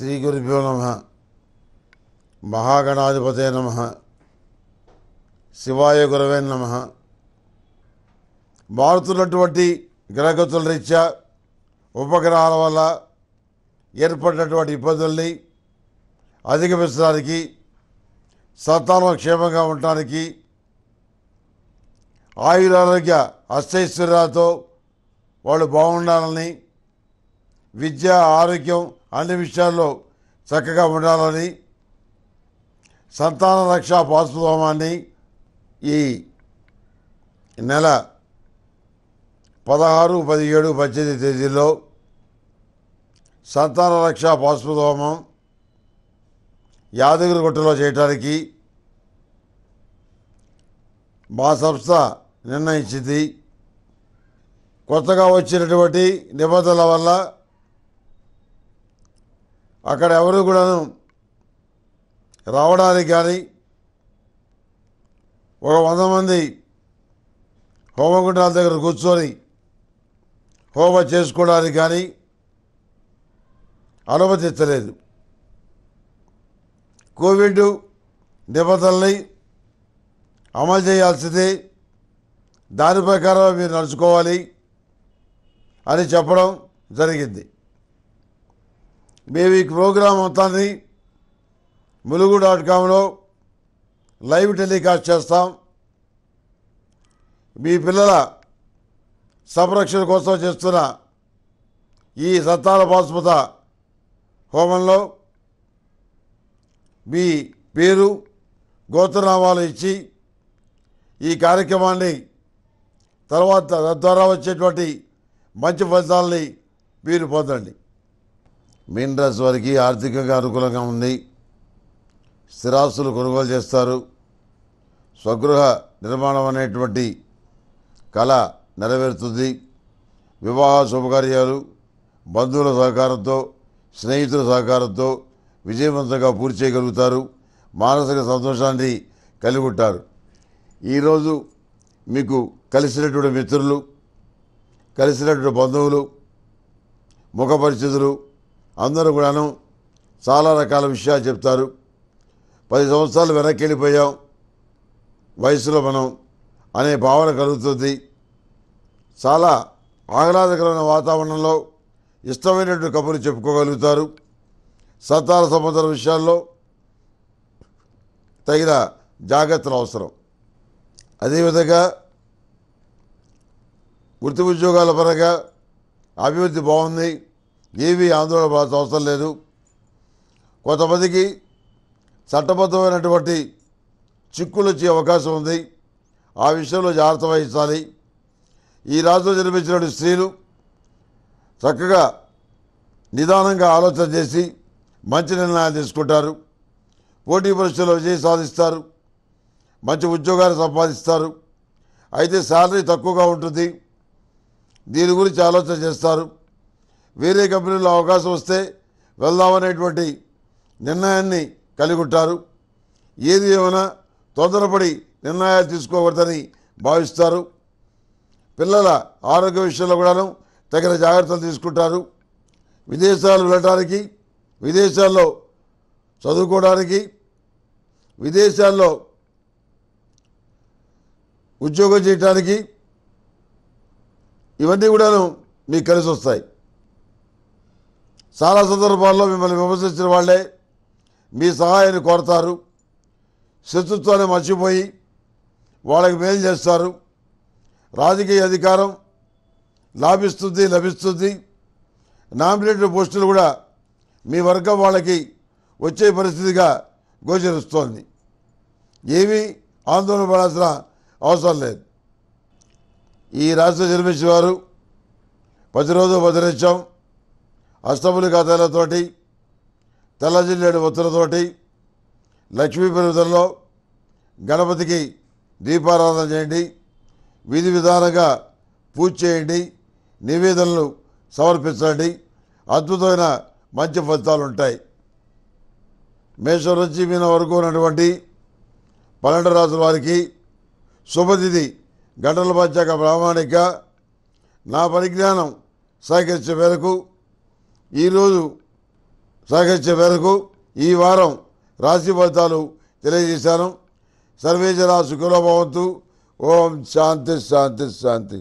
శ్రీ గురుభ్యో నమ మహాగణాధిపతే నమ శివాయ గురవే నమ మారుతున్నటువంటి గ్రహగతుల రీత్యా ఉపగ్రహాల వల్ల ఏర్పడినటువంటి ఇబ్బందుల్ని అధిగమించడానికి సంతానం క్షేమంగా ఉండటానికి ఆయురారోగ్య అష్టైశ్వర్యాలతో వాళ్ళు బాగుండాలని విద్య ఆరోగ్యం అన్ని విషయాల్లో చక్కగా ఉండాలని సంతాన రక్ష పారిశ్రామాన్ని ఈ నెల పదహారు పదిహేడు పద్దెనిమిది తేదీల్లో సంతాన రక్ష యాదగిరి గుట్టలో చేయటానికి మా సంస్థ నిర్ణయించింది కొత్తగా వచ్చినటువంటి నిబంధనల వల్ల అక్కడ ఎవరు కూడాను రావడానికి కానీ ఒక వంద మంది హోమగుండాల దగ్గర కూర్చొని హోమ చేసుకోవడానికి కానీ అనుమతించలేదు కోవిడ్ నిబంధనల్ని అమలు చేయాల్సిందే దాని ప్రకారం మీరు నడుచుకోవాలి అని చెప్పడం జరిగింది మేము ఈ ప్రోగ్రాం మొత్తాన్ని ములుగు డాట్ కామ్లో లైవ్ టెలికాస్ట్ చేస్తాం మీ పిల్లల సంరక్షణ కోసం చేస్తున్న ఈ సత్తాల బాస్మత హోమంలో మీ పేరు గోత్రనామాలు ఇచ్చి ఈ కార్యక్రమాన్ని తర్వాత తద్వారా వచ్చేటువంటి మంచి ఫలితాలని మీరు పొందండి మీన్ రాశి వారికి ఆర్థికంగా అనుకూలంగా ఉంది స్థిరాస్తులు కొనుగోలు చేస్తారు స్వగృహ నిర్మాణం అనేటువంటి కళ నెరవేరుతుంది వివాహ శుభకార్యాలు బంధువుల సహకారంతో స్నేహితుల సహకారంతో విజయవంతంగా పూర్తి చేయగలుగుతారు మానసిక సంతోషాన్ని కలిగి ఉంటారు ఈరోజు మీకు కలిసినటువంటి మిత్రులు కలిసినటువంటి బంధువులు ముఖ పరిస్థితులు అందరూ కూడాను చాలా రకాల విషయాలు చెప్తారు పది సంవత్సరాలు వెనక్కి వెళ్ళిపోయాం వయసులో మనం అనే భావన కలుగుతుంది చాలా ఆహ్లాదకరమైన వాతావరణంలో ఇష్టమైనటువంటి కబుర్లు చెప్పుకోగలుగుతారు సత్తార సంబంధాల విషయాల్లో తగిన జాగ్రత్తలు అవసరం అదేవిధంగా వృత్తి ఉద్యోగాల పరంగా అభివృద్ధి బాగుంది ఏవి ఆందోళన అవసరం లేదు కొంతమందికి చట్టబద్ధమైనటువంటి చిక్కులు వచ్చే అవకాశం ఉంది ఆ విషయంలో జాగ్రత్త వహించాలి ఈ రాష్ట్రంలో జన్మించినటువంటి స్త్రీలు చక్కగా నిదానంగా ఆలోచన చేసి మంచి నిర్ణయాలు తీసుకుంటారు పోటీ పరీక్షల్లో విజయం సాధిస్తారు మంచి ఉద్యోగాలు సంపాదిస్తారు అయితే శాలరీ తక్కువగా ఉంటుంది దీని గురించి ఆలోచన చేస్తారు వేరే కంపెనీలో అవకాశం వస్తే వెళ్దామనేటువంటి నిర్ణయాన్ని కలిగి ఉంటారు ఏది ఏమైనా తొందరపడి నిర్ణయాలు తీసుకోకూడదని భావిస్తారు పిల్లల ఆరోగ్య విషయంలో కూడాను తగిన జాగ్రత్తలు తీసుకుంటారు విదేశాలు వెళ్ళటానికి విదేశాల్లో చదువుకోవడానికి విదేశాల్లో ఉద్యోగం చేయటానికి ఇవన్నీ కూడాను మీకు కలిసి వస్తాయి చాలా సందర్భాల్లో మిమ్మల్ని విమర్శించిన వాళ్ళే మీ సహాయాన్ని కోరతారు శత్రుత్వాన్ని మర్చిపోయి వాళ్ళకి మేలు చేస్తారు రాజకీయ అధికారం లాభిస్తుంది లభిస్తుంది నామినేటెడ్ పోస్టులు కూడా మీ వర్గం వాళ్ళకి వచ్చే పరిస్థితిగా గోచరిస్తోంది ఏమీ ఆందోళన పడాల్సిన అవసరం లేదు ఈ రాష్ట్ర జన్మించిన వారు పది రోజులు పది అష్టములిగా తెల్లతోటి తెల్లజిల్లేడు ఒత్తులతోటి లక్ష్మీ పెరుగుదలలో గణపతికి దీపారాధన చేయండి విధి విధానంగా పూజ చేయండి నివేదనలు సమర్పించండి అద్భుతమైన మంచి ఫలితాలు ఉంటాయి మేషం నుంచి మీన వరకు ఉన్నటువంటి పన్నెండు రాసుల వారికి శుభతిథి గంటల పంచాక ప్రామాణిక నా పరిజ్ఞానం సహకరించే మేరకు ఈరోజు సహకరించే మేరకు ఈ వారం రాశి ఫలితాలు తెలియజేశాను సర్వేజన సుఖలో భవంతు ఓం శాంతి శాంతి శాంతి